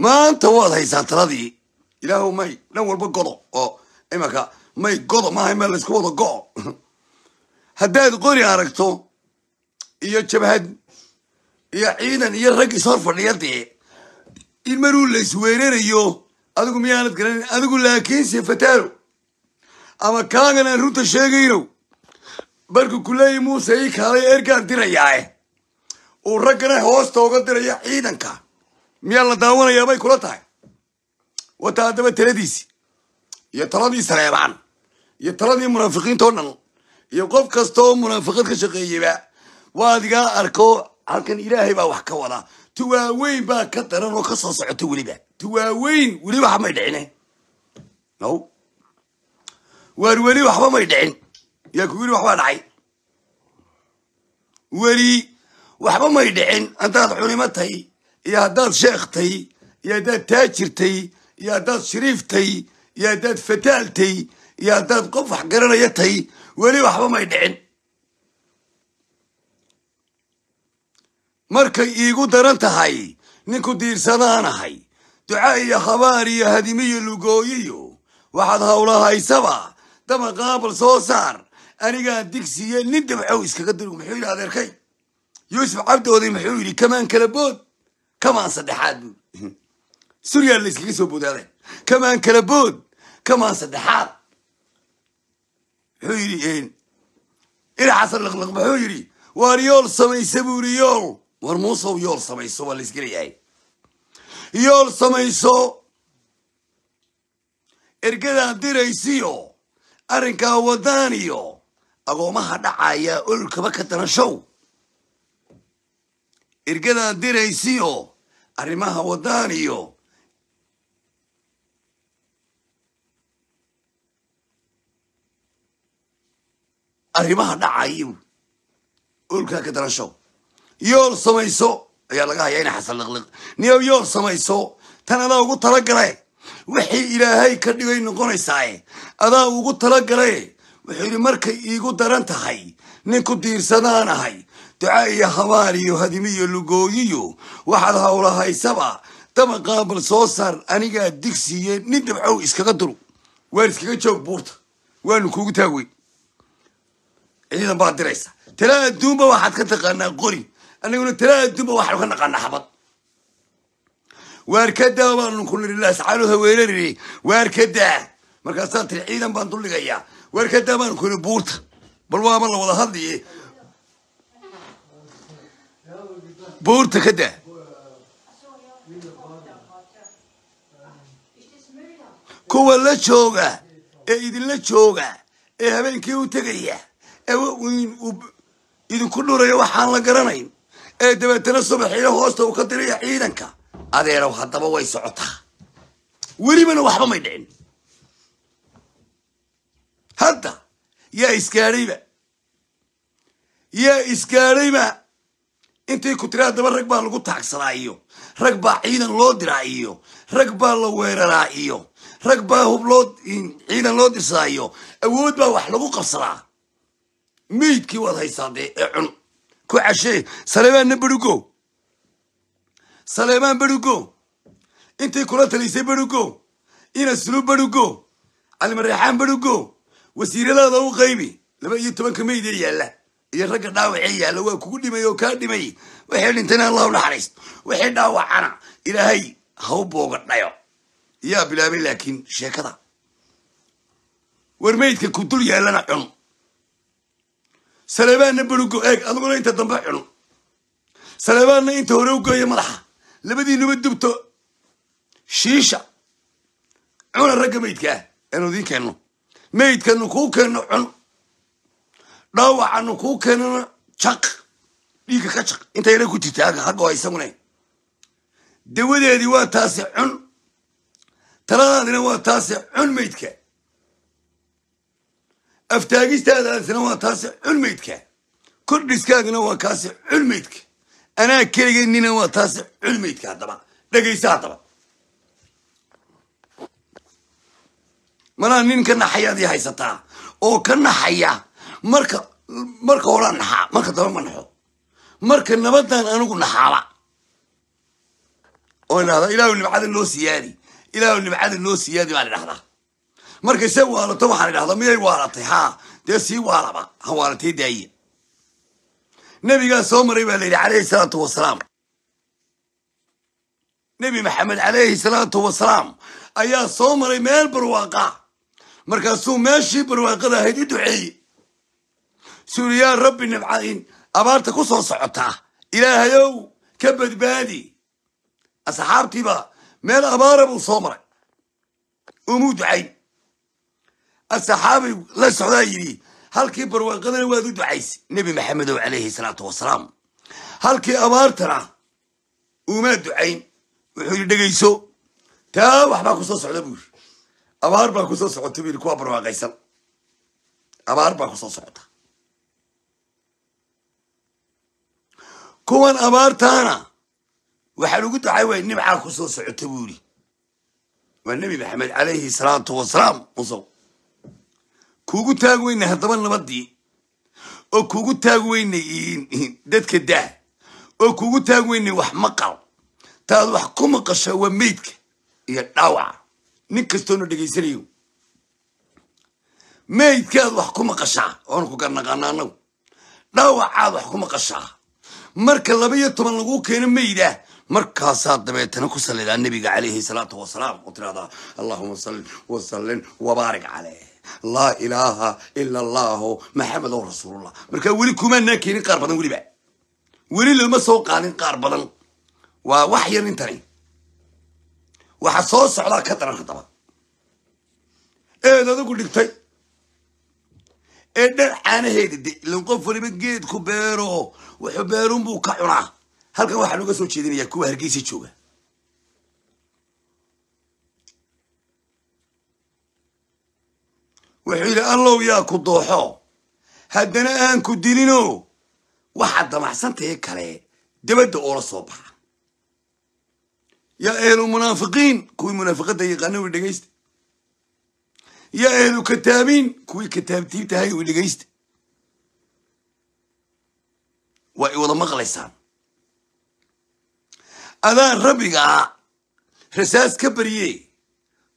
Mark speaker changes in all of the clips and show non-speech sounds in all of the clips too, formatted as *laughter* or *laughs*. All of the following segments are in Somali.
Speaker 1: maanta waad haysaa taladii ilaahow may dhan walba godo oo imanka may godo maaha meel laysku wada go-o *laughs* haddaad qori aragto iyo jabhad iyo ciidan iyo rag is hor fadhiya in maruu weerarayo adigu miyaanad garanayn adigu laakiinse fataalo ama kaagan aan runta sheegaynow barku kuleeyi muuse ii kaalay ergaan dirayaae eh. uu raggana hoosta uga diraya ciidanka miyaa la daawanayaa bay kula tahay wata haddaba taladiisi iyo taladii sareebaan iyo taladii munaafiqiintao dhan iyo qof kastaoo munaafiqad ka shaqeeyeyba waa adigaa arko halkan ilaahay baa wax ka wadaa ti waaweyn baa ka daran oo ka soo socoto weliba ti waaweyn weli waxba may dhicine ow waar weli waxba may dhicin yaa ku weli waxbaa dhacay weli waxba may dhicin haddaad xunimo tahy iyo haddaad sheekhtay iyo haddaad taajirtay iyo haddaad shariiftay iyo haddaad fataaltay iyo haddaad qof wax garanaya tay weli waxba may dhicin markay iigu daran tahay ninku diirsadaanahay duca iyo habaar iyo hadimiyo lugooyiyo waxaad howlahaysaba daba qaabal soo saar anigaan digsiye nin dabxow iskaga dirgu muxuu yidhi adeerkay yuusuf cabdoodii muxuu yidhi kamaan kala bood kamaan saddexaad buud suryaan layskaga soo boodaaday kamaan kala bood kamaan saddexaad wuxuu yidhi xasan laqlaq muxuu yidhi waar yool samaysa buuri yool war muusow yool samayso waa la leeyahay yool samayso ergadaa diraysiyo arrinkaa waddaaniyo agoommaha dhacaya ololkaba ka danashow ergadan diraysiyo arrimaha wadaan iyo arrimaha dhacayo oolkaa ka darasho yool samayso ayaa laga hayaa xasan xasanliqliq niyow yool samayso tan adaa ugu talagale wixii ilaahay ka dhigay noqonaysaae adaa ugu talagale wuxuu yidhi markay iigu daran tahay ninku diirsadaan ahay duca iyo habaar iyo hadimi iyo lugooyiyo waxaad howlahaysaba daba qaamal soo saar anigaa digsiiye nin dabcow iskaga duru waan iskaga joog buurta waanu kuugu taagweyn ciidan baad diraysa tala adduunba waxaad ka taqaanaa qori annaguna tala adduunba waxaanu ka naqaanaa xabad waarkadaa baanu ku niri laascaanu haweenerini waarkadaa markaasaa tiri ciidan baan duldhigayaa waarkadaa baanu ku niri buurta bal waaba la wada hadliye buurta e, e, e, ka daa kuwa la jooga ee idinla jooga ee habeenkii u tegaya ee idinku dhuraya waxaan la garanayn ee dabeetana subaxiyo hoosta uu ka diraya ciidanka adeerow haddaba way socotaa welibana waxba may dhicin hadda yaa iskaadhayba yaa iskaadhayba intii ku tiraa daba rag baa lagu taagsadaa iyo rag baa ciidan loo diraa iyo rag baa la weeraraa iyo rag baa hub loo ciidan loo dirsadaa iyo awood baa wax lagu qabsadaa meydkii waad haysaa dee ee cun ku cashee saleebaanna berugo saleemaan berugo intii kula taliysay berugo ina sulu berugo calimareexaan berugo wasiiradaada u qaybi laba iyo tobanka meyd ee yaalla iyo ragga dhaawacee yaalla waa kugu dhimay oo kaa dhimay waxay dhintayna allahu naxariisto waxay dhaawacana ilaahay hau booga dhayo yaa bilaabay laakiin sheekada war maydka ku dul yaallana cun saleebaanna berugo eeg adiguna inta dambe cun saleebaanna inta hore u gooya madaxa labadiinuma dubto shiisha cuna ragga maydka ah aanu idiin keenno maydkanu kuu keenno cun dhaawacanu kuu keenana jaq dhiigga ka jaq inta yara ku jirta halka ragga oo isaguna dawadeedii waa taasi cun taladaadina waa taasi cun maydka aftaagistaadaasina waa taasi cun maydka kordhiskaagina waa kaasi cun maydka anaa keligeynina waa taasi cun meydka haddaba dhegaysa haddaba manaa nin ka naxayaad ii haysataa oo ka naxaya marka marka horaa naxaa marka dambe ma naxo marka nabadan anigu naxaaba oo lahahdaa ilaahu nibcada noo siyaadi ilaahu nibcada noo siyaadi baa la markay see waalato waxaa la miyay waalatay haa dee sii waalaba ha waalatay daa'iya nebigaa soo maray baa la calayhi salaatu wasalaam nebi maxamed calayhi salaatu wasalaam ayaa soo maray meel barwaaqa markaasuu meeshii barwaaqada ahayd u duceeyey suuriyaa rabbi nibcayn abaarta ku soo socotaa ilaahayow ka badbaadi asxaabtiibaa meel abaara buu soo maray umuu ducayn asaxaabi la socdaa yidhi halkii barwaaqadana waad u ducaysa nebi maxamedow calayhi salaatu wasalaam halkii abaartana uumaa ducayn wuxuu yidhi dhegayso taa waxbaa ku soo socda buu yiri abaar baa kusoo soo socota buu yidhi kuwa barwaaqaysan abaar baa ku soo socota kuwan abaartaana waxaa lagu dacay way nimcaa ku soo socota buu yidhi waa nebi maxamed calayhi salaatu wasalaam musow kuugu taagi weyna haddaba nabaddii oo kuugu taagi weynay dadka daah oo kuugu taagi weynay wax maqal taad wax ku maqasho waa meydka iyo dhaawaca nin kastoona dhegaysanayo meydkaad wax ku maqashaa oon ku garnaqaana anagu dhaawacaad wax ku maqashaa marka laba iyo toban lagu keeno mayda markaasaa dabeetana ku sallidaa nabiga calayhi salaatu wasalaam oo tiraahdaa allahuma sallin wasallin wabaarik caleyh laa ilaaha ila allahu maxamed rasuulullah markaa weli kumaa naa keenin qaar badan weliba weli lama soo qaadin qaar badan waa wax yar intani waxa soo socdaa ka daran haddaba eed adigu dhigtay ee dhar caanaheeda de ilan qof waliba geed ku beero wuxuu beerun buu ka cunaa halkan waxaan uga soo jeedinaya kuwa hargeysa jooga wuxuu yidhi allow yaa ku dooxo haddana aan ku dilino waxaa damacsantahe kale dabadda oola soo baxa yaa eelu munaafiqiin kuwii munaafiqadda yaqaana wi dhegaysta iyo ehlu kataabiin kuwii kataabtiinta ahay u dhegaysta waa i wada maqlaysaan adaan rabbigaa rasaas ka barye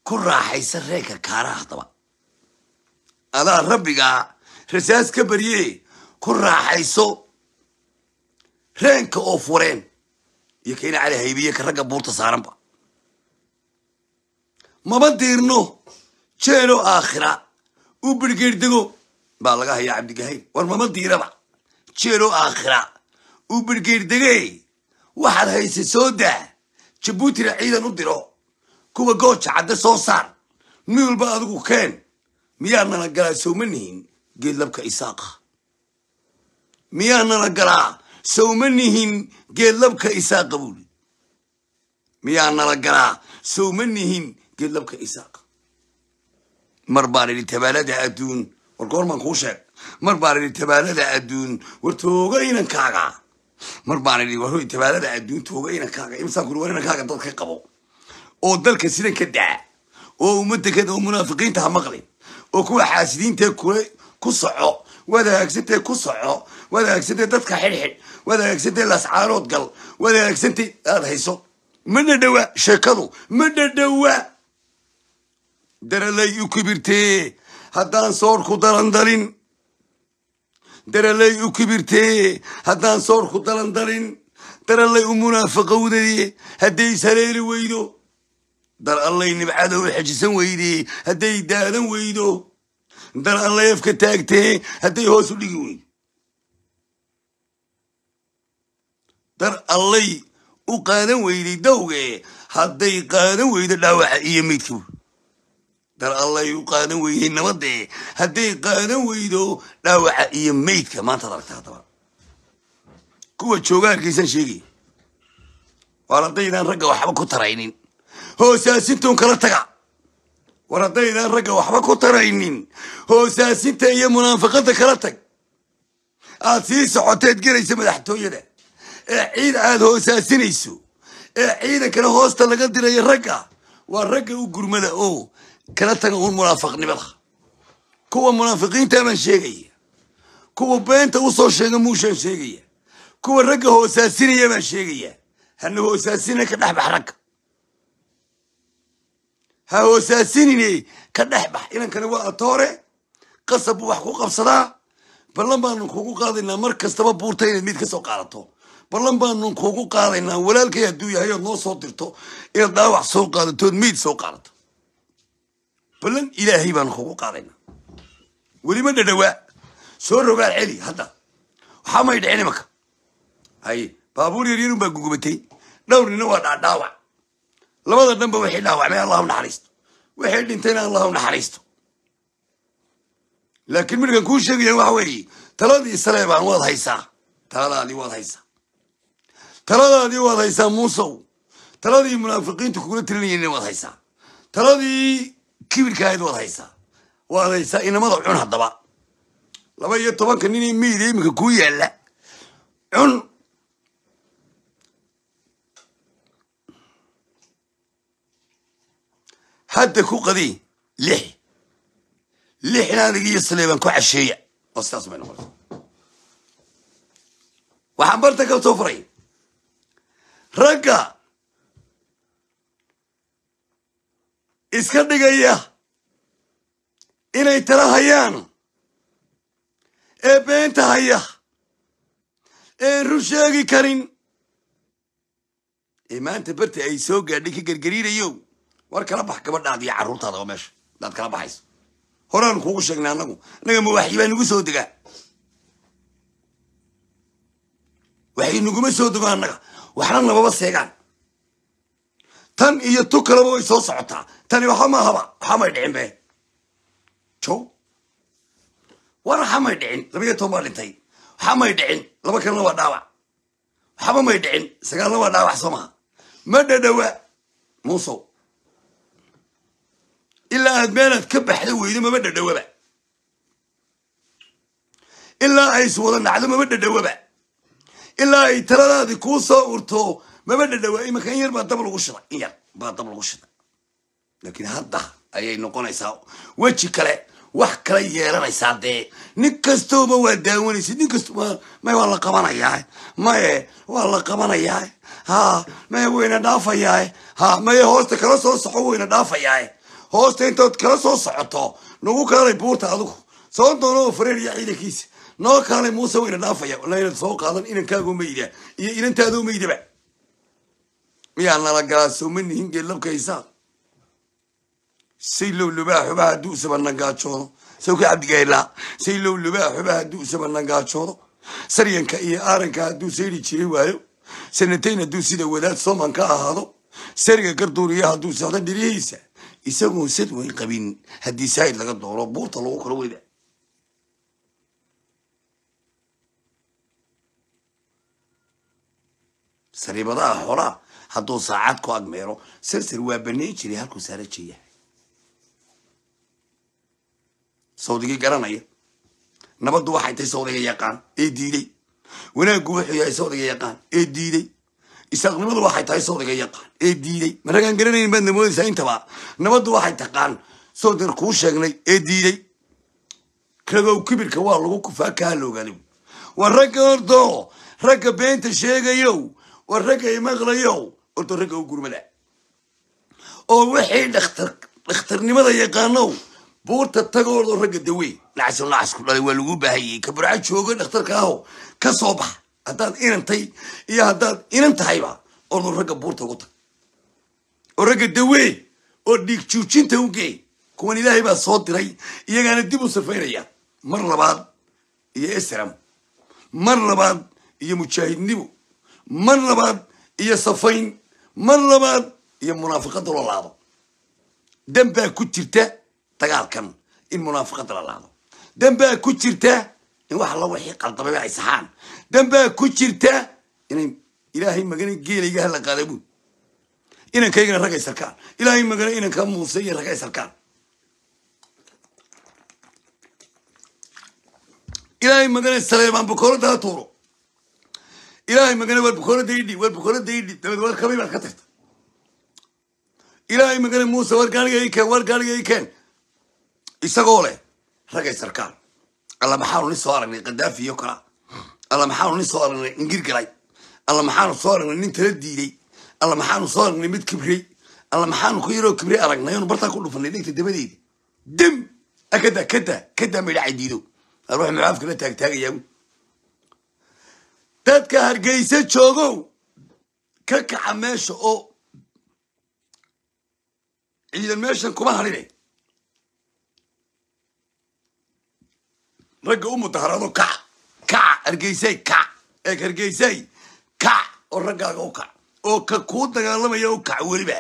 Speaker 1: ku raaxaysa reegka kaaraha haddaba adaa rabbigaa rasaas ka barye ku raaxayso reenka oo fureen iyo kayna cali haybiye ka ragga buurta saaranba maba diirno jeelo aakhira u bergeer dego baa laga hayaa cabdigahay war mama diiraba jeelo aakhira u bergeer waxaad hayse soo daa jabuutira ciidan u diro kuwa gooja cadde soo saar mid walba adigu keen miyaa nala galaa sowma geedlabka isaaqa miyaa galaa sowma geedlabka isaaqa buuli miyaa galaa sowma geedlabka isaaqa mar baan idhi tabaalada adduun war goormaan kuu sheeg mar baan idhi tabaalada adduun war tooga inankaaga mar baan idhi war tabaalada adduun tooga inankaaga imsaan kuri war inankaaga dadka qabo oo dalka sidan ka daa oo ummadda ka oo munaafiqiinta ha maqlin oo kuwa xaasidiintae kule ku soco waad hagaagsantay ku soco waad dadka xidhxidh waad hagaagsantay laascaarood gal waad hagaagsantay aada hayso ma dhadhawa sheekadu ma dhadhawa dereley u kibirtee haddaan soorku dalandalin dereley u kibirtee haddaan soorku dalandalin darallay u munaafaqowdee hadday ishareeri weydo dar allay nibcadow xajisan weydee hadday daadan weydo dar allay afka taagtee hadday hoos u dhigi weydo dar allay u qaadan weyday dawge hadday qaadan weydo dhaawaxa iyo midkibu dar allay u qaadan weeyey nabadee hadday qaadan weydo dhaawaca iyo maydka maantaad aragta haddaba kuwa jooga harkaysaan sheegaya war haddaydaan ragga waxba ku taraynin hoosaasintuun kala taga war haddaydaan ragga waxba ku taraynin hoosaasinta iyo munaafaqadda kala tag aad sii socoteed gelaysa madaxtooyada ee ciid aad hoosaasinayso ee ciidankana hoosta laga dirayo ragga waa ragga u gurmada oo kala taga uun munaafiqnimada kuwa munaafiqiinta baan sheegaya kuwa beenta u soo sheega muushaan sheegaya kuwa ragga hoosaasinaya baan sheegayaa hana hoosaasina ka dhexbax ragga ha hoosaasinine ka dhexbax inankana waa atoore qasab buu wax ku qabsadaa ballan baanu kugu qaadaynaa mar kastaba buurta inaad mid ka soo qaadato ballan baanu kugu qaadaynaa walaalkay hadduu yahay ood noo soo dirto inaad dhaawac soo qaadatood meyd soo qaadato ballan ilaahay baan kugu qaadayna welima dhadhawaa soo rogaal celi hadda waxaa may dhicin imanka haye baabuur yaryarun baa gugubatay dhowrnina waa dhaadhaawac labada dhanba waxay dhaawacmay allahu naxariisto waxay dhintayna allahu naxariisto laakiin midhkan kuu sheegaya waxa weeye taladii salee baan waad haysaa taladaadii waad haysaa taladaadii waad haysaa muusow taladii munaafiqiinta kugula tirinayena waad haysaa taladii kibirkaad waad haysaa waad haysaa inamada cun haddaba laba iyo tobanka nin meyda iminka kuu yaalla cun hadda ku qadi lix lixna adig iyo saleebaan ku casheeya oo sidaas bay noqota waxaan barta ka soo furay ragga iska dhigaya inay tala hayaan ee beenta haya een run sheegi karin ee maanta barti ay soo gaadhay ka gargariinayo war kala bax gabadhaada iyo carruurtaada oo meesha daad kala baxayso horeanu kuugu sheegnay anagu anaga mawaaxii baa nagu soo degaa waxay naguma soo dego anaga waxna nababa seegaan tan iyo tu kalaba way soo socotaa tani waxa maahaba waxa may dhicin be jow war waxa may dhicin labayo toban baa dhintay waxa may dhicin laba kalena waa dhaawac waxaba may dhicin sagaalna waa dhaawac soo ma dhadhawa muusow ilaa aad meelaad ka baxda weyda maba dhadhawaba ilaa ay iswada nacdo mama dhadhawaba ilaa ay taladaadi kuu soo urto maba dhadhawaa imanka in yar baa dab lagu shida in yar baa dab lagu shida laakiin hadda ayay noqonaysaa weji kale wax kala yeelanaysaa dee nin kastooba waa daawanaysa nin kast may waa la qabanayaa maye waa la qabanayaa ha maye wayna dhaafayaa ha maye hoosta kala soo soco wayna dhaafayaa hoosta intood kala soo socoto nagu kaalay buurta adugu soo doono fareer iyo ciidankiisa noo kaalay muuse wayna dhaafaya layna soo qaadan inankaago maida iyo inantaadoo maydaba miyaa nala galaa sooma nihin say low lubaa xubaha hadduu usaba nagaajoodo sow ka say low lubaa xubaha hadduu usaba nagaajoodo saryanka iyo aaranka hadduu sayri jiri waayo sanatayn hadduu sida wadaad sooman ka ahaado sariga garduuriya hadduu socdo dhirihiisa isagoo sad wayn qabin haddii saa'id laga dooro buurta lagu kala weyda sariibadaha ah, xoolaa hadduu saacad ku agmeero serser waa bannayn jiray halkuu saaraje yahay sawdigii garanaya nabaddu waxay tahay sawdiga yaqaan ee diiday wanaaggu wuxuu yahay sawdiga yaqaan ee diiday isaaqnimadu waxay tahay sawdiga yaqaan ee diiday marragaan garanayn baad namoodaysaa intaba nabaddu waxay taqaan sawdigan kuu sheegnay ee diiday kagow kibirka waa lagu kufaakaa loogaada war ragga hordo ragga beenta sheegayow war ragga imaqlayow horta ragga u gurmada oo waxay dhakhtarnimada yaqaanow buurta tagoodo ragga dawey nacasoo nacas ku dhalay waa lagu baahayey ka burca jooga dhakhtarka aho ka soo bax haddaad inantay iyo haddaad inan tahayba ordo ragga buurta ugu tag oo ragga dawey oo dhiig juujinta u geey kuwan ilaahay baa soo diray iyagaana dib u safaynaya mar labaad iyo esram mar labaad iyo mujaahidnimo mar labaad iyo safayn mar rabaan iyo munaafiqada la laado dambaa ku jirta dagaalkan in munaafiqada la laado dambaa ku jirta in wax alla wixii qaldabay ay saxaan dambaa ku jirta inay ilaahay magana geelaygaha la qaadabuun inankaygana rag sarkaan ilaahay magana inanka muuse iyo rag sarkaan ilaahay magana saleymaan bakooladaha tuuro ilaahay magana waar bukoorada idhib waar bukoorada idhib dabeed waar kabay baad ka tagta ilaahay magana muuse waar gaariga i keen waar gaariga i keen isagoo leh ragay sarkaal alla maxaanu nin soo aragnay kadaafi iyo kala alla maxaanu nin soo aragnay ingir galay alla maxaanu soo aragnay nin tala diiday alla maxaanu soo aragnay mid kibriyey alla maxaanu ku yaroo kibriy aragnay oonu bartaa ku dhufanay dhegta dabadeyda dam akada kada kada maydhacay diido ruux mucaafka la taagtaagayaa dadka hargeysa joogow ka kaca meesha oo ciidan meeshan kuma hadhine ragga u mudaharado kac kaca hargeysay kac eeg hargeysay kac oo raggaaga u kac oo ka kuu dagaalamaya u kac weliba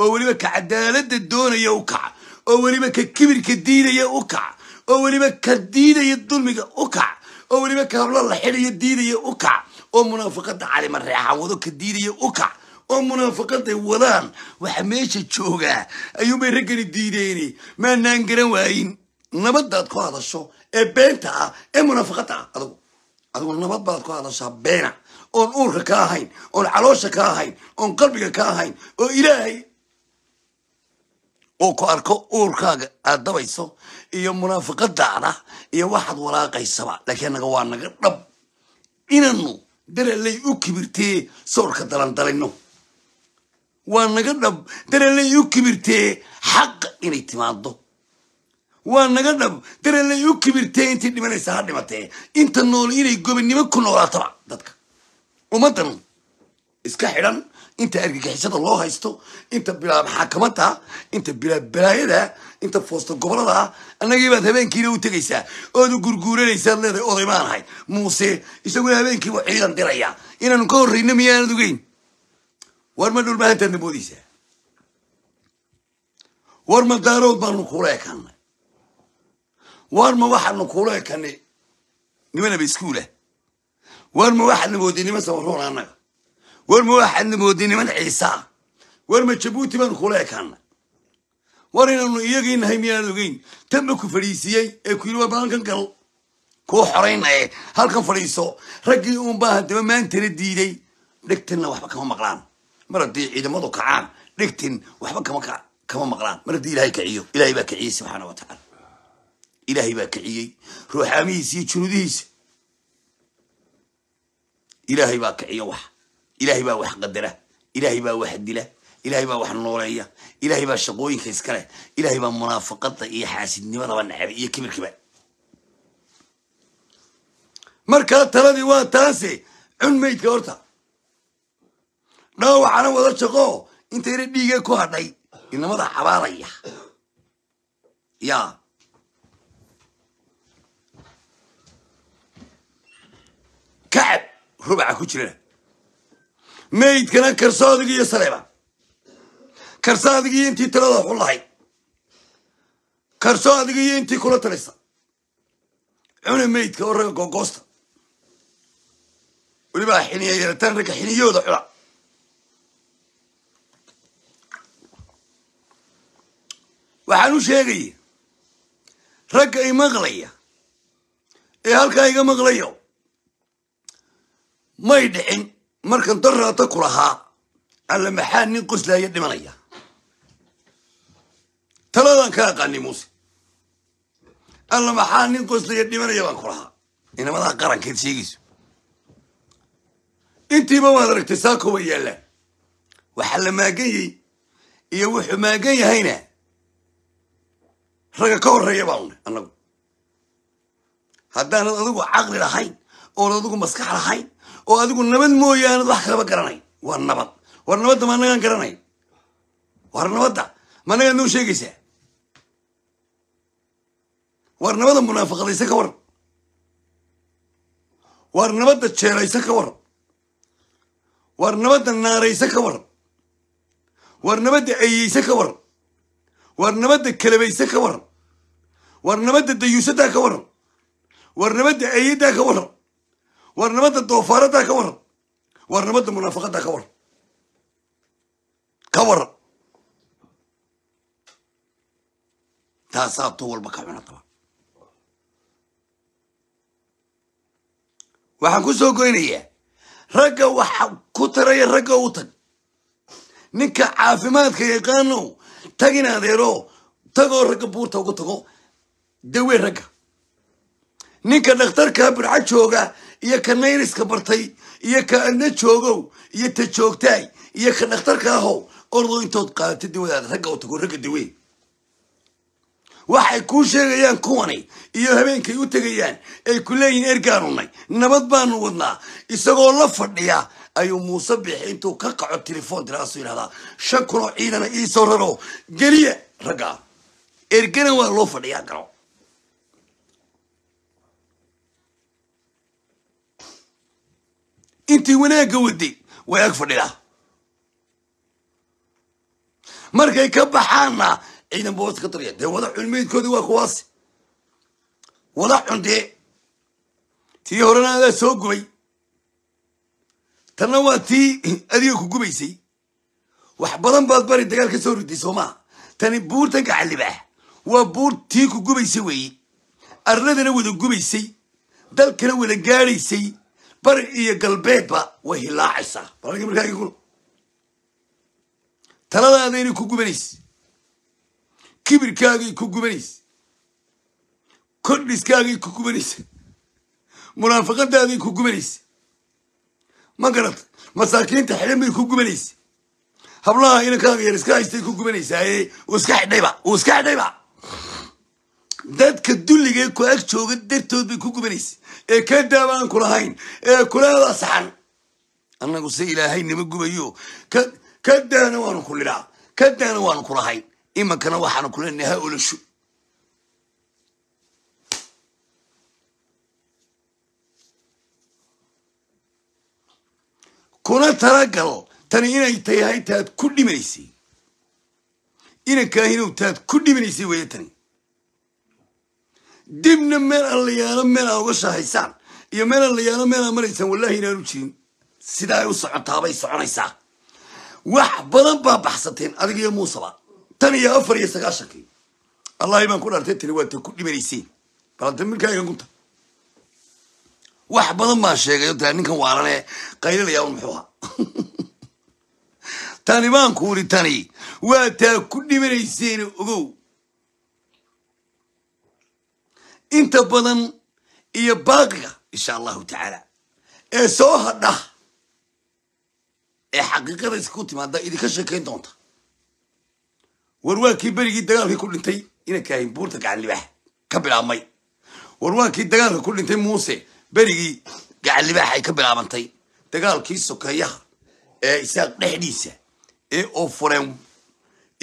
Speaker 1: oo weliba ka cadaaladda doonaya u kac oo weliba ka kibirka diidaya u kac oo weliba ka diidaya dulmiga u kac oo weliba kaablo la xidhayo diidaya u kac oo munaafaqada calima reexan wado ka diidaya u kac oo munaafaqaday wadaan waxa meesha joogaa ayuunbay raggani diideeni maanaan garan waayin nabaddaad ku hadasho ee beenta ah ee munaafaqada ah adigu nabad baad ku hadashaa beena oon uurka ka ahayn oon caloosha ka ahayn oon qalbiga ka ahayn oo ilaahay uu ku arko uurkaaga aad dabayso iyo munaafiqadaana iyo waxaad walaaqaysaba laakiin naga waa naga dhab inanu daralay u kibirtee sawrka dalandalayno waa naga dhab daralay u kibirtee xaqa inay timaado waa naga dhab daralay u kibirtee intay dhimanaysa ha dhimatee inta nool inay gobinimo ku noolaataba dadka ummaddan iska xidhan inta argagixisada loo haysto inta bilaa maxaakamada inta bilaa balaayada inta foosta gobolada annagiibaad habeenkiina u tegaysaa u gurguuranaysaad leedahay oday maan ahay muuse isaguna habeenkiibu ciidan diraya inaanu ka horrayno miyaanad ugeyn war ma dhulmahantaadna moodaysaa war ma daarood baanu kula ekanay war ma waxaanu kuula ekanay nimanaba iskuula war ma waxaadna moodinima sawaroon annaga warma ma waxaadna mooday niman ciisa warma jabuuti baanu kula ekaanay war inaanu iyagii nahay miyaan ogeyn tanba ku fadhiisiyey ee ku yidhi waa baankan gal kuu xoraynaye halkan fadhiiso raggii uunbaa haddaba maantana diiday dhigtinna waxba kama maqlaan mar haddii ciidamadu kacaan dhegtin waxba kama maqlaan mar haddii ilahay kiciyo ilahay baa kiciyey subxaana wa tacaala ilaahay baa kiciyey ruuxaamihiisa iyo junuudihiisa ilaahay baa kiciyo wax ilaahay baa wax qadara ilaahay baa wax dila ilaahay baa wax nooleeya ilaahay baa shaqooyinka iska leh ilaahay baa munaafaqada iyo xaasidnimadaba necba iyo kibirkiba markaa taladii waa taase cun maydka horta dhaawacana wada shaqo intayna dhiiga ku hadhay inamada cabaalaya ya kacab rubaca ku jirana maydkana karsoodigi iyo sareba karsoodigi iyo intii talada xun lahayd karsoodigi iyo intii kula talaysa cuna maydka oo ragga googoosta welibaa xiniya yarataan ragga xiniyooda cuna waxaan u sheegaya ragga i maqlaya ee halkaa iga maqlayo may dhicin markan daraata ku lahaa alla maxaa nin qoslaaya dhimanaya taladan ka aqaani muuse alla maxaa nin qoslaya dhimanaya baan ku lahaa inamadaha qarankeed sheegayso intiiba waad aragtay saako way yaallaan waxaa la maaganyey iyo wuxuu maagan yahayna ragga ka horreeya baa una annagu haddaanad adigu caqli lahayn oon adigu maskax lahayn oo adigu nabad mooyaanad wax kalaba garanay waa nabad war nabadda ma garanay war nabadda ma anagaan noo sheegaysaa war nabadda munaafaqadaysa ka war war nabadda jeelaysa ka war war nabadda naaraysa ka war war nabadda ceyeysa ka war war nabadda kalabaysa ka war war nabadda dayuusadaa ka war war nabadda ceeyaddaa ka war war nabadda doofaarada ka waran war nabadda munaafaqada ka waran ka waran taasaa to walba ka cuna qaba waxaan ku soo goynayaa ragga wax ku taraya ragga u tag ninka caafimaadka yaqaano tag inaad eero tagoo ragga buurta ugu tago dawee ragga ninka dhakhtarka birca jooga iyo ka nayriska bartay iyo ka adna joogow iyo ta joogtaay iyo ka dhakhtarka ahow ordo intood qaadato dawadaada ragga u tago ragga dawe waxay kuu sheegayaan kuwani iyo habeenkay u tegayaan ay ku leeyihiin ergaanunay nabad baanu wadnaa isagoo la fadhiya ayuu muuse bixi intuu ka qaco telefoon diraasu yidhahdaa shan kunoo ciidana iisoo raro geliya ragga ergana waa loo fadhiyaa garo intii wanaagga waday ag fadhida markay ka baxaanna ciidan ba hoos ka taliya dee wada xunmeydkoodii waa kuwaasi wada xundee tii horena adaa soo gubay tanna waa tii *clears throat* adiga ku gubaysay wax badan baad bari dagaal ka soo riday soo tani buurtan gacallibaah waa buur tii ku gubaysay weeye arladana wada gubaysay dalkana wada gaadhaysay bari iyo galbeedba way hilaacaysaa balmarkaagul taladaadayna ku gubanaysa kibirkaagay ku gubanaysa kordhiskaagay ku gubanaysa munaafaqadaaday ku gubanaysa ma garad masaakiinta xidhanbay ku gubanaysa hablaha inankaaga yar iska haystay ku gubanaysaa ee uu iska xidhayba uu iska xidhayba dadka dulligee ku ag jooga dartood bay ku gubanaysa ee ka daabaan ku lahayn ee kulaada saxan annagu se ilaahay nima gubayo ka daana waanu ku lidhaa ka daana waanu kulahay imankana waxaanu ku ha olosho kuna talagal tani inay tayahay taad ku dhimanaysay inankaahinow taad ku dhimanaysay weeye tani dibna meel aan la meel aan uga shaahaysaan iyo meel aan la yeelo meel aan maraysaan wallahi inaanu jirin sidaa ay u socotaabay soconaysaa wax badan baa baxsateen adiga iyo muusaba tan iyo afar iyo sagaashankii allahi baan ku dhaartay tani waata ku dhimanayseen balanta milkaagan wax badan baan sheegayo taa ninkan waalanee qaylilayaa muxuu ahaa *laughs* tani baan kuuri tani waa taa ku dhimanayseen ogow inta badan iyo baaqiga insha allahu tacaala ee soo hadha ee xaqiiqadays ku timaada idinka sheekayn doonta warwaakii berigii dagaalkii ku dhintay inankaahin buurta gacan ka bilaabmay warwaakii dagaalka ku dhintay muuse berigii gacan ay ka bilaabantay dagaalkii sokeeyaha ee isaaq dhexdiisa ee oofureen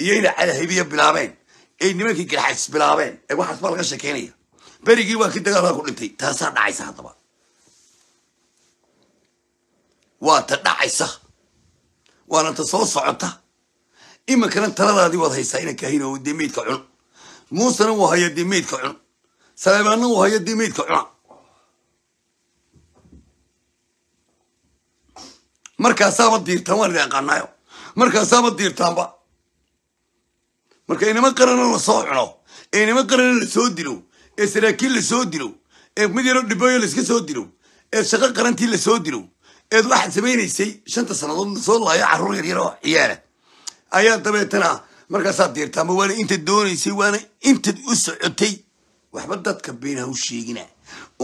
Speaker 1: iyo ina cadahibiya bilaabeen ay nimankii garxays bilaabeen ee waxaas baa laga sheekeynaya berigii waa ki dagaalkaa ku dhintay taasaa dhacaysa haddaba waa ta dhacaysa waana ta soo socota iminkana taladaadii waad haysaa inaan ka hayno dee cun muusena wuu haya dee meydka cun saleebaanna wuu haya dee meydka cuna markaasaama diirtaan waan idin aqaanaayo markaasaama diirtaanba marka inama qarana lasoo cuno ee inama la soo dilo ee saraakiil lasoo dilo ee mid yaroo dhibooyo layska soo dilo ee shaqo qarantii lasoo dilo eed waxaad samaynaysay shanta sannadood lasoo laayo carruur yaryar oo ciyaara ayaa dabeetana markaasaad diirtaama waana intaad doonaysay waana intaad u socotay waxba dadka been ha u sheegina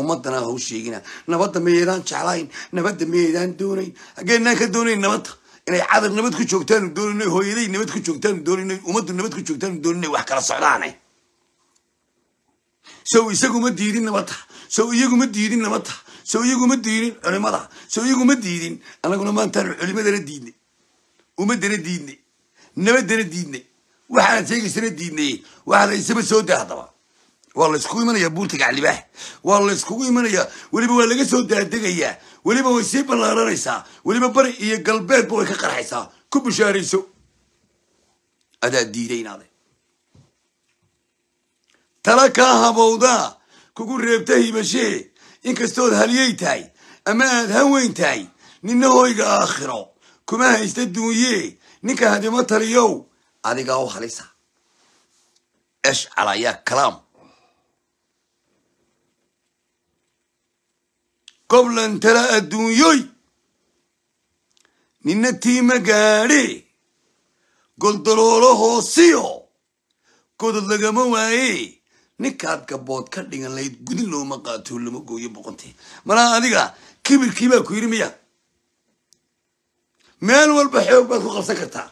Speaker 1: ummadana ha sheegina nabadda meydaan jeclayn nabadda meydaan doonayn hageennaan ka doonayn nabadda inay cadar nabad ku joogtaanu doonina hooyaday nabad ku joogtaanu doonina ummaddu nabad ku joogtaanu doonina wax kala socdaane sow isaguma diidin nabadda sow iyaguma diidin nabadda sow iyaguma diidin culimada sow iyaguma diidin anaguna maantaan culimadana diidnay ummadana diidnay nabaddana diidnay waxaanad sheegaysana diidnay waxaa la isaba soo daahdaba waa la yskugu imanayaa buurta gaclibaaha waa la yskugu imanayaa weliba waa laga soo daadegayaa weliba way sii ballaaranaysaa weliba bari iyo galbeedba way ka qarxaysaa ku bishaarayso adaa diiday tala kaa habowdaa kugu reebta hibashee inkastood halyay tahay ama aad haweyn tahay ninna hoyga aakhiro kuma haysta duunyee ninka hadimo taliyow adigaa u halisa ashcal kalaam goblan tala adduunyoy ninna tiima gaadhe goldaloolo hoosiyo godod lagama waayee ninkaad gabood ka dhigan layd gudin looma qaato lama gooyo boqontii malaa adiga kibirkiibaa ku yiri miya meel walba xoog baad ku qabsan kartaa